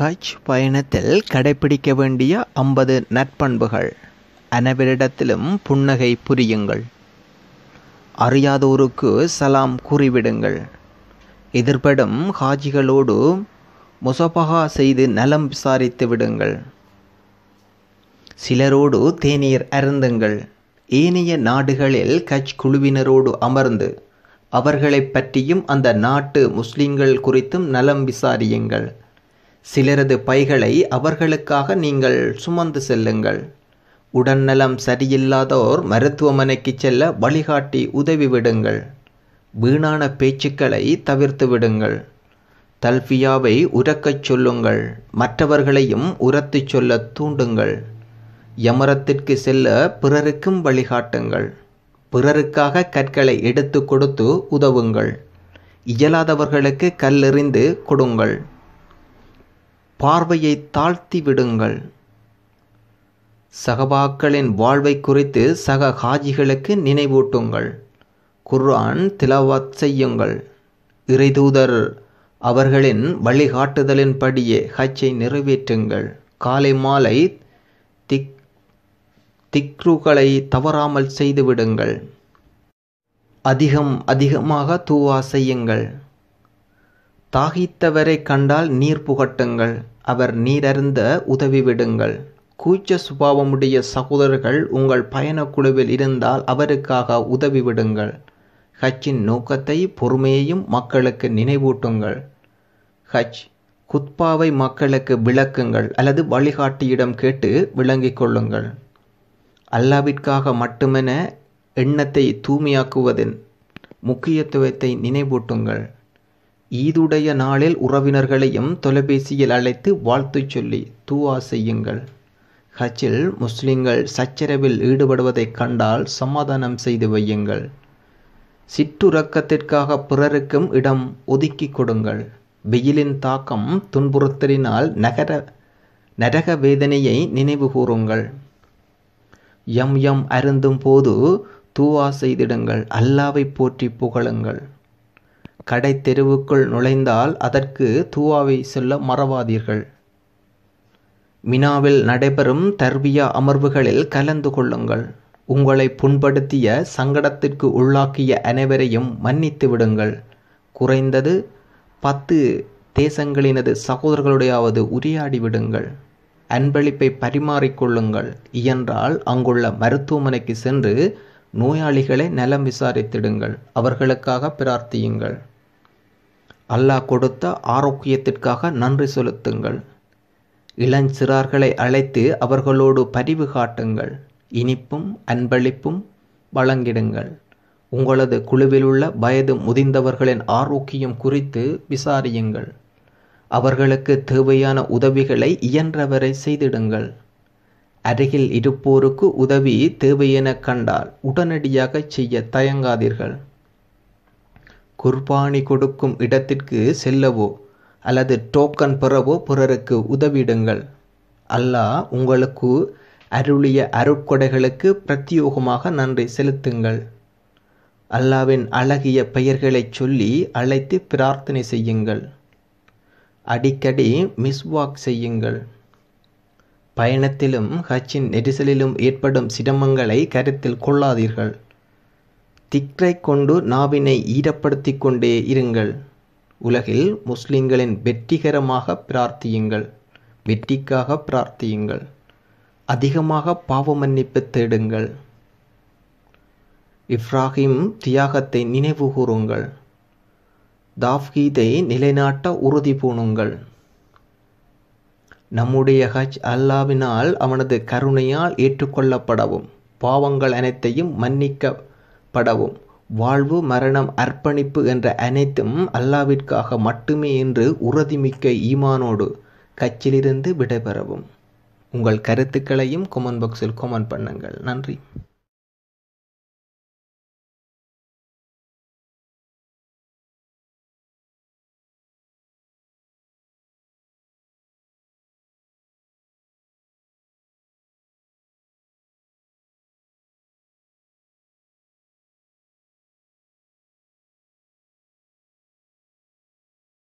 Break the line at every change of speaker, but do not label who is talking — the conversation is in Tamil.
ஹஜ் பயணத்தில் கடைபிடிக்க வேண்டிய ஐம்பது நற்பண்புகள் அனைவரிடத்திலும் புன்னகை புரியுங்கள் அறியாதோருக்கு சலாம் கூறிவிடுங்கள் எதிர்படும் ஹாஜிகளோடு முசபகா செய்து நலம் விசாரித்து விடுங்கள் சிலரோடு தேநீர் அருந்துங்கள் ஏனைய நாடுகளில் கஜ் குழுவினரோடு அமர்ந்து அவர்களை பற்றியும் அந்த நாட்டு முஸ்லிம்கள் குறித்தும் நலம் விசாரியுங்கள் சிலரது பைகளை அவர்களுக்காக நீங்கள் சுமந்து செல்லுங்கள் உடல்நலம் சரியில்லாதோர் மருத்துவமனைக்கு செல்ல வழிகாட்டி உதவி விடுங்கள் வீணான பேச்சுக்களை தவிர்த்து விடுங்கள் தல்பியாவை உரக்கச் சொல்லுங்கள் மற்றவர்களையும் உரத்துச் சொல்ல தூண்டுங்கள் யமரத்திற்கு செல்ல பிறருக்கும் வழிகாட்டுங்கள் பிறருக்காக கற்களை எடுத்து கொடுத்து உதவுங்கள் இயலாதவர்களுக்கு கல்லெறிந்து கொடுங்கள் பார்வையை தாழ்த்தி விடுங்கள் சகபாக்களின் வாழ்வை குறித்து சக ஹாஜிகளுக்கு நினைவூட்டுங்கள் குர்ஆன் திலவாத் செய்யுங்கள் இறைதூதர் அவர்களின் வழிகாட்டுதலின்படியே ஹஜ்ஜை நிறைவேற்றுங்கள் காலை மாலை திக் திக்ருகளை தவறாமல் செய்துவிடுங்கள் அதிகம் அதிகமாக தூவா செய்யுங்கள் தாகித்தவரை கண்டால் நீர் புகட்டுங்கள் அவர் நீரருந்த உதவி விடுங்கள் கூச்ச சுபாவமுடைய சகோதரர்கள் உங்கள் பயணக்குழுவில் இருந்தால் அவருக்காக உதவி விடுங்கள் ஹஜ்ஜின் நோக்கத்தை பொறுமையையும் மக்களுக்கு நினைவூட்டுங்கள் ஹஜ் குத்பாவை மக்களுக்கு விளக்குங்கள் அல்லது வழிகாட்டியிடம் கேட்டு விளங்கிக் கொள்ளுங்கள் அல்லாவிற்காக மட்டுமென எண்ணத்தை தூய்மையாக்குவதன் முக்கியத்துவத்தை நினைவூட்டுங்கள் ஈதுடைய நாளில் உறவினர்களையும் தொலைபேசியில் அழைத்து வாழ்த்துச் சொல்லி தூவா செய்யுங்கள் ஹஜ்ஜில் முஸ்லிம்கள் சச்சரவில் ஈடுபடுவதைக் கண்டால் சமாதானம் செய்து வையுங்கள் சிற்றுரக்கத்திற்காக பிறருக்கும் இடம் ஒதுக்கி கொடுங்கள் வெயிலின் தாக்கம் துன்புறுத்தலினால் நகர நரக வேதனையை நினைவு கூறுங்கள் எம் எம் அருந்தும் போது தூவா செய்திடுங்கள் அல்லாவை போற்றி புகழுங்கள் கடை தெருவுக்குள் நுழைந்தால் அதற்கு தூவாவை சொல்ல மறவாதீர்கள் மினாவில் நடைபெறும் தர்பியா அமர்வுகளில் கலந்து கொள்ளுங்கள் உங்களை புண்படுத்திய சங்கடத்திற்கு உள்ளாக்கிய அனைவரையும் மன்னித்து விடுங்கள் குறைந்தது பத்து தேசங்களினது சகோதரர்களுடையாவது உரையாடி விடுங்கள் அன்பளிப்பை பரிமாறிக்கொள்ளுங்கள் இயன்றால் அங்குள்ள மருத்துவமனைக்கு சென்று நோயாளிகளை நலம் விசாரித்திடுங்கள் அவர்களுக்காக பிரார்த்தியுங்கள் அல்லாஹ் கொடுத்த ஆரோக்கியத்திற்காக நன்றி செலுத்துங்கள் இளஞ்சிறார்களை அழைத்து அவர்களோடு பரிவு காட்டுங்கள் இனிப்பும் அன்பளிப்பும் வழங்கிடுங்கள் உங்களது குழுவிலுள்ள வயது முதிந்தவர்களின் ஆரோக்கியம் குறித்து விசாரியுங்கள் அவர்களுக்கு தேவையான உதவிகளை இயன்றவரை செய்திடுங்கள் அருகில் இருப்போருக்கு உதவி தேவையென கண்டால் உடனடியாக செய்ய தயங்காதீர்கள் குர்பானி கொடுக்கும் இடத்திற்கு செல்லவோ அல்லது டோக்கன் பெறவோ பிறருக்கு உதவிடுங்கள் அல்லாஹ் உங்களுக்கு அருளிய அருட்கொடைகளுக்கு பிரத்யோகமாக நன்றி செலுத்துங்கள் அல்லாவின் அழகிய பெயர்களைச் சொல்லி அழைத்து பிரார்த்தனை செய்யுங்கள் அடிக்கடி மிஸ்வாக் செய்யுங்கள் பயணத்திலும் ஹச்சின் நெரிசலிலும் ஏற்படும் சிரமங்களை கருத்தில் கொள்ளாதீர்கள் திக்ரை கொண்டு நாவினை ஈரப்படுத்தி கொண்டே இருங்கள் உலகில் முஸ்லிம்களின் வெற்றிகரமாக பிரார்த்தியுங்கள் வெற்றிக்காக பிரார்த்தியுங்கள் அதிகமாக பாவ மன்னிப்பு தேடுங்கள் இப்ராஹிம் தியாகத்தை நினைவு கூறுங்கள் தாவ்கீதை நிலைநாட்ட உறுதி பூணுங்கள் நம்முடைய ஹஜ் அல்லாவினால் அவனது கருணையால் ஏற்றுக்கொள்ளப்படவும் பாவங்கள் அனைத்தையும் மன்னிக்க படவும் வாழ்வு மரணம் அர்ப்பணிப்பு என்ற அனைத்தும் அல்லாவிற்காக மட்டுமே என்று உறுதிமிக்க ஈமானோடு கட்சியிலிருந்து விடைபெறவும் உங்கள் கருத்துக்களையும் கொமன் பாக்ஸில் கொமன் பண்ணுங்கள் நன்றி